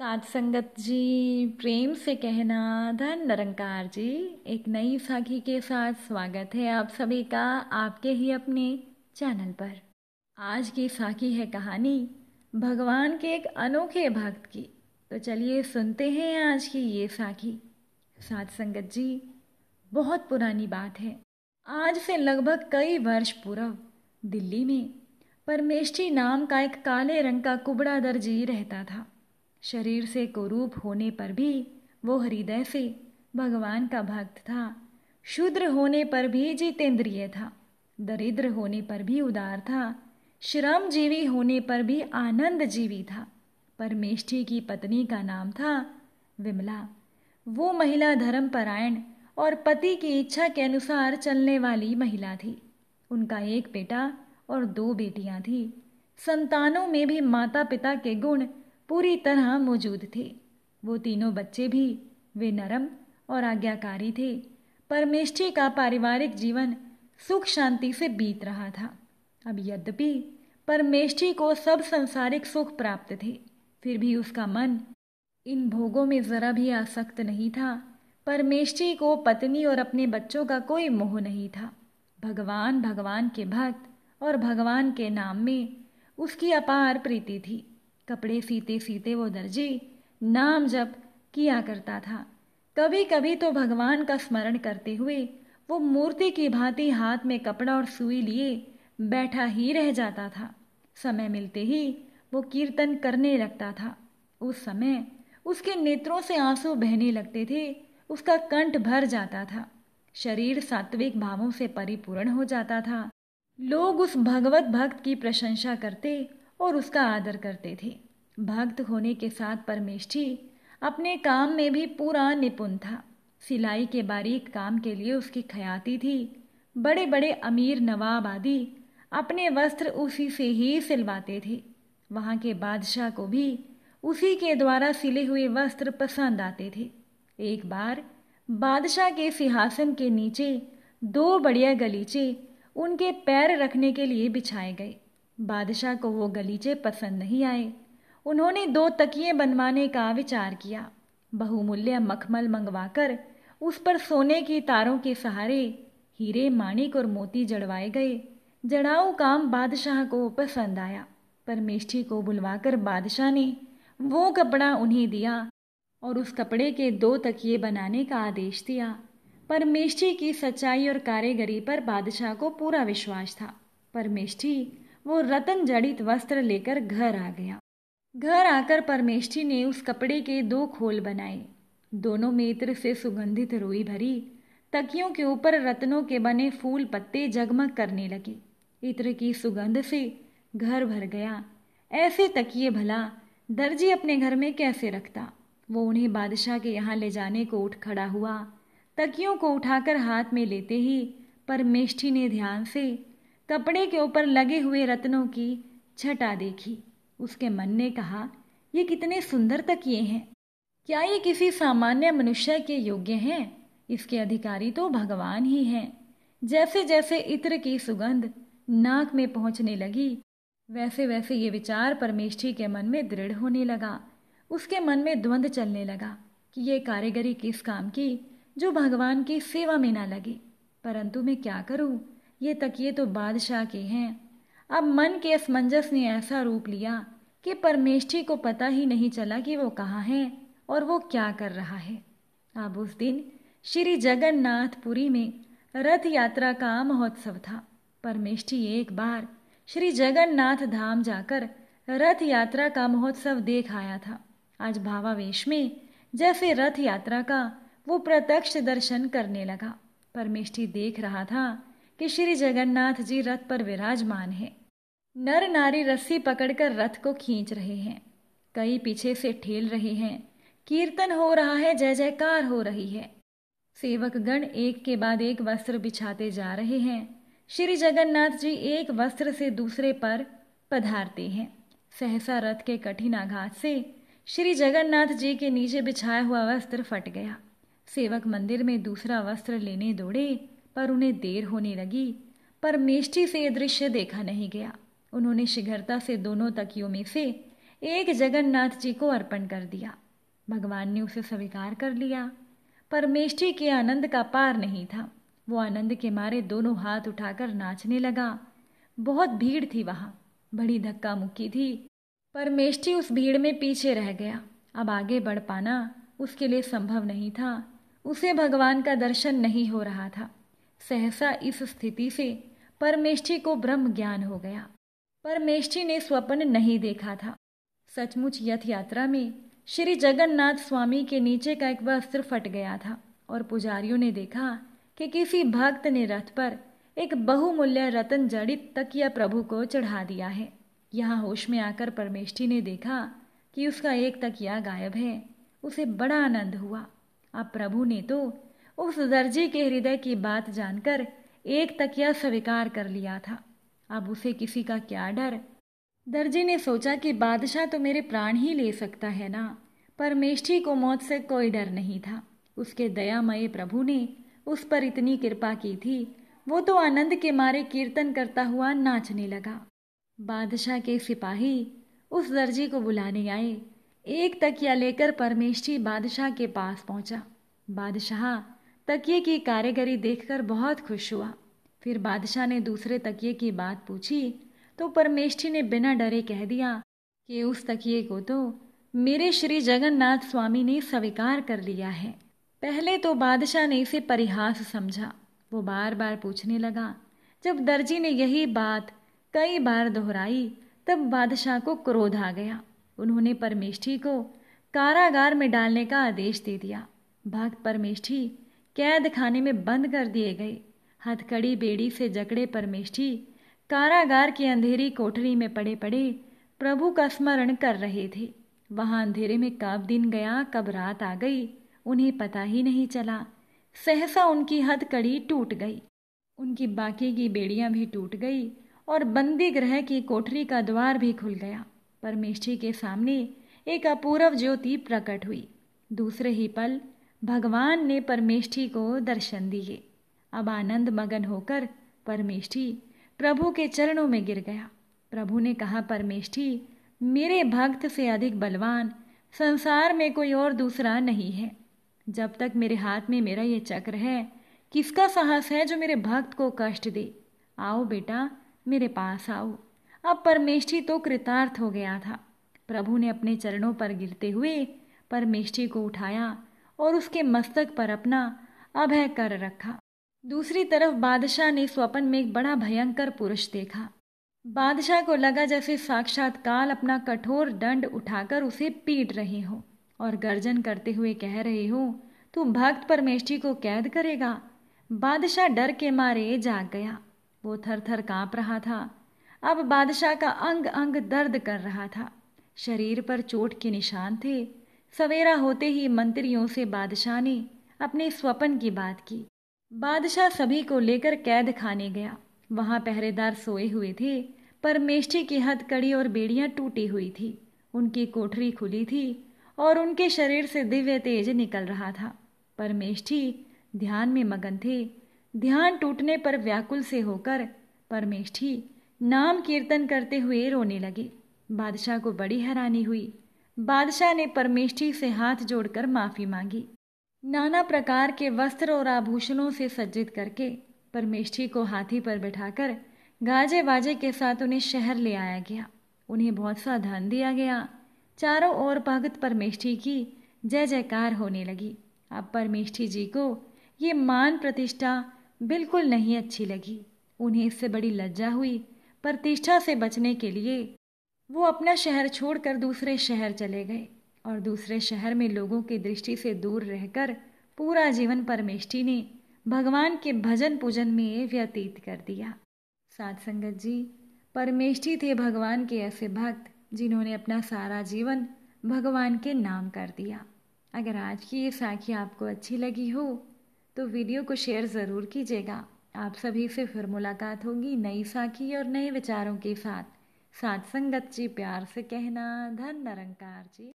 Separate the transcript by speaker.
Speaker 1: साथ संगत जी प्रेम से कहना धन निरंकार जी एक नई साखी के साथ स्वागत है आप सभी का आपके ही अपने चैनल पर आज की साखी है कहानी भगवान के एक अनोखे भक्त की तो चलिए सुनते हैं आज की ये साखी साथ संगत जी बहुत पुरानी बात है आज से लगभग कई वर्ष पूर्व दिल्ली में परमेष्ठी नाम का एक काले रंग का कुबड़ा दर्जी रहता था शरीर से कुरूप होने पर भी वो हृदय से भगवान का भक्त था शूद्र होने पर भी जितेंद्रिय था दरिद्र होने पर भी उदार था श्रमजीवी होने पर भी आनंद जीवी था परमेष्ठी की पत्नी का नाम था विमला वो महिला धर्मपरायण और पति की इच्छा के अनुसार चलने वाली महिला थी उनका एक बेटा और दो बेटियां थी संतानों में भी माता पिता के गुण पूरी तरह मौजूद थे वो तीनों बच्चे भी वे नरम और आज्ञाकारी थे परमेष्ठी का पारिवारिक जीवन सुख शांति से बीत रहा था अब यद्यपि परमेष्ठी को सब संसारिक सुख प्राप्त थे फिर भी उसका मन इन भोगों में ज़रा भी आसक्त नहीं था परमेष्ठी को पत्नी और अपने बच्चों का कोई मोह नहीं था भगवान भगवान के भक्त और भगवान के नाम में उसकी अपार प्रीति थी कपड़े सीते सीते वो दर्जी नाम जप किया करता था कभी कभी तो भगवान का स्मरण करते हुए वो मूर्ति की भांति हाथ में कपड़ा और सुई लिए बैठा ही रह जाता था समय मिलते ही वो कीर्तन करने लगता था उस समय उसके नेत्रों से आंसू बहने लगते थे उसका कंठ भर जाता था शरीर सात्विक भावों से परिपूर्ण हो जाता था लोग उस भगवत भक्त की प्रशंसा करते और उसका आदर करते थे भक्त होने के साथ परमेष्ठी अपने काम में भी पूरा निपुण था सिलाई के बारीक काम के लिए उसकी ख्याति थी बड़े बड़े अमीर नवाब आदि अपने वस्त्र उसी से ही सिलवाते थे वहाँ के बादशाह को भी उसी के द्वारा सिले हुए वस्त्र पसंद आते थे एक बार बादशाह के सिंहासन के नीचे दो बढ़िया गलीचे उनके पैर रखने के लिए बिछाए गए बादशाह को वो गलीचे पसंद नहीं आए उन्होंने दो तकिए बनवाने का विचार किया बहुमूल्य मखमल मंगवाकर उस पर सोने की तारों के सहारे हीरे माणिक और मोती जड़वाए गए जड़ाऊ काम बादशाह को पसंद आया पर को बुलवाकर बादशाह ने वो कपड़ा उन्हें दिया और उस कपड़े के दो तकिए बनाने का आदेश दिया पर की सच्चाई और कारीगरी पर बादशाह को पूरा विश्वास था पर वो रतन जड़ित वस्त्र लेकर घर आ गया घर आकर परमेष्ठी ने उस कपड़े के दो खोल बनाए दोनों में इत्र से सुगंधित रोई भरी तकियों के ऊपर रत्नों के बने फूल पत्ते जगमग करने लगे इत्र की सुगंध से घर भर गया ऐसे तकिए भला दर्जी अपने घर में कैसे रखता वो उन्हें बादशाह के यहाँ ले जाने को उठ खड़ा हुआ तकियों को उठाकर हाथ में लेते ही परमेष्ठी ने ध्यान से कपड़े के ऊपर लगे हुए रत्नों की छटा देखी उसके मन ने कहा ये कितने सुंदर तकिए हैं क्या ये किसी सामान्य मनुष्य के योग्य हैं इसके अधिकारी तो भगवान ही हैं जैसे जैसे इत्र की सुगंध नाक में पहुंचने लगी वैसे वैसे ये विचार परमेष्ठी के मन में दृढ़ होने लगा उसके मन में द्वंद्व चलने लगा कि ये कारीगरी किस काम की जो भगवान की सेवा में ना लगे परंतु मैं क्या करूं ये तकिए तो बादशाह के हैं अब मन के असमंजस ने ऐसा रूप लिया कि परमेष्ठी को पता ही नहीं चला कि वो कहाँ है और वो क्या कर रहा है अब उस दिन श्री जगन्नाथपुरी में रथ यात्रा का महोत्सव था परमेष्ठी एक बार श्री जगन्नाथ धाम जाकर रथ यात्रा का महोत्सव देख आया था आज भावावेश में जैसे रथ यात्रा का वो प्रत्यक्ष दर्शन करने लगा परमेष्ठी देख रहा था कि श्री जगन्नाथ जी रथ पर विराजमान हैं नर नारी रस्सी पकड़कर रथ को खींच रहे हैं कई पीछे से ठेल रहे हैं कीर्तन हो रहा है जय जयकार हो रही है सेवक गण एक के बाद एक वस्त्र बिछाते जा रहे हैं श्री जगन्नाथ जी एक वस्त्र से दूसरे पर पधारते हैं सहसा रथ के कठिन आघात से श्री जगन्नाथ जी के नीचे बिछाया हुआ वस्त्र फट गया सेवक मंदिर में दूसरा वस्त्र लेने दौड़े पर उन्हें देर होने लगी पर मेष्टि से यह दृश्य देखा नहीं गया उन्होंने शीघ्रता से दोनों तकियों में से एक जगन्नाथ जी को अर्पण कर दिया भगवान ने उसे स्वीकार कर लिया पर मेष्टि के आनंद का पार नहीं था वो आनंद के मारे दोनों हाथ उठाकर नाचने लगा बहुत भीड़ थी वहाँ बड़ी धक्का मुक्की थी पर मेष्टि उस भीड़ में पीछे रह गया अब आगे बढ़ पाना उसके लिए संभव नहीं था उसे भगवान का दर्शन नहीं हो रहा था सहसा इस स्थिति से परमेष्ठी को ब्रह्म ज्ञान हो गया परमेष्ठी ने स्वप्न नहीं देखा था सचमुच यथ यात्रा में श्री जगन्नाथ स्वामी के नीचे का एक वस्त्र फट गया था और पुजारियों ने देखा कि किसी भक्त ने रथ पर एक बहुमूल्य रतन जड़ित तकिया प्रभु को चढ़ा दिया है यहाँ होश में आकर परमेष्ठी ने देखा कि उसका एक तकिया गायब है उसे बड़ा आनंद हुआ अब प्रभु ने तो उस दर्जी के हृदय की बात जानकर एक तकिया स्वीकार कर लिया था अब उसे किसी का क्या डर दर्जी ने सोचा कि बादशाह तो मेरे प्राण ही ले सकता है ना पर मेष्ठी को मौत से कोई डर नहीं था उसके दयामय प्रभु ने उस पर इतनी कृपा की थी वो तो आनंद के मारे कीर्तन करता हुआ नाचने लगा बादशाह के सिपाही उस दर्जी को बुलाने आए एक तकिया लेकर परमेष्ठी बादशाह के पास पहुंचा बादशाह तकिए की कारीगरी देखकर बहुत खुश हुआ फिर बादशाह ने दूसरे तकिए की बात पूछी तो परमेष्ठी ने बिना डरे कह दिया कि उस तकिए को तो मेरे श्री जगन्नाथ स्वामी ने स्वीकार कर लिया है पहले तो बादशाह ने इसे परिहास समझा वो बार बार पूछने लगा जब दर्जी ने यही बात कई बार दोहराई तब बादशाह को क्रोध आ गया उन्होंने परमेष्ठी को कारागार में डालने का आदेश दे दिया भक्त परमेष्ठी कैद खाने में बंद कर दिए गए हथकड़ी बेड़ी से जकड़े परमेष्ठी कारागार की अंधेरी कोठरी में पड़े पड़े प्रभु का स्मरण कर रहे थे वहाँ अंधेरे में कब दिन गया कब रात आ गई उन्हें पता ही नहीं चला सहसा उनकी हथकड़ी टूट गई उनकी बाकी की बेड़ियाँ भी टूट गई और बंदी ग्रह की कोठरी का द्वार भी खुल गया परमेष्ठी के सामने एक अपूर्व ज्योति प्रकट हुई दूसरे ही पल भगवान ने परमेष्ठी को दर्शन दिए अब आनंद मगन होकर परमेष्ठी प्रभु के चरणों में गिर गया प्रभु ने कहा परमेष्ठी मेरे भक्त से अधिक बलवान संसार में कोई और दूसरा नहीं है जब तक मेरे हाथ में मेरा ये चक्र है किसका साहस है जो मेरे भक्त को कष्ट दे आओ बेटा मेरे पास आओ अब परमेष्ठी तो कृतार्थ हो गया था प्रभु ने अपने चरणों पर गिरते हुए परमेष्ठी को उठाया और उसके मस्तक पर अपना अभय कर रखा दूसरी तरफ बादशाह ने स्वपन में एक बड़ा भयंकर पुरुष देखा बादशाह को लगा जैसे साक्षात काल अपना कठोर दंड उठाकर उसे पीट रहे हो और गर्जन करते हुए कह रहे हो तू भक्त परमेष्ठी को कैद करेगा बादशाह डर के मारे जाग गया वो थर थर काँप रहा था अब बादशाह का अंग अंग दर्द कर रहा था शरीर पर चोट के निशान थे सवेरा होते ही मंत्रियों से बादशाह ने अपने स्वपन की बात की बादशाह सभी को लेकर कैद खाने गया वहां पहरेदार सोए हुए थे पर मेष्ठी की कड़ी और बेड़ियां टूटी हुई थी उनकी कोठरी खुली थी और उनके शरीर से दिव्य तेज निकल रहा था पर मेष्ठी ध्यान में मगन थे ध्यान टूटने पर व्याकुल से होकर परमेष्ठी नाम कीर्तन करते हुए रोने लगे बादशाह को बड़ी हैरानी हुई बादशाह ने परमेष्ठी से हाथ जोड़कर माफ़ी मांगी नाना प्रकार के वस्त्र और आभूषणों से सज्जित करके परमेष्ठी को हाथी पर बैठाकर गाजे बाजे के साथ उन्हें शहर ले आया गया उन्हें बहुत सा धन दिया गया चारों ओर भगत परमेष्ठी की जय जयकार होने लगी अब परमेष्ठी जी को ये मान प्रतिष्ठा बिल्कुल नहीं अच्छी लगी उन्हें इससे बड़ी लज्जा हुई प्रतिष्ठा से बचने के लिए वो अपना शहर छोड़कर दूसरे शहर चले गए और दूसरे शहर में लोगों की दृष्टि से दूर रहकर पूरा जीवन परमेष्ठी ने भगवान के भजन पूजन में व्यतीत कर दिया साथ संगत जी परमेष्ठी थे भगवान के ऐसे भक्त जिन्होंने अपना सारा जीवन भगवान के नाम कर दिया अगर आज की ये साखी आपको अच्छी लगी हो तो वीडियो को शेयर ज़रूर कीजिएगा आप सभी से फिर मुलाकात होगी नई साखी और नए विचारों के साथ सात संगत जी प्यार से कहना धन निरंकार जी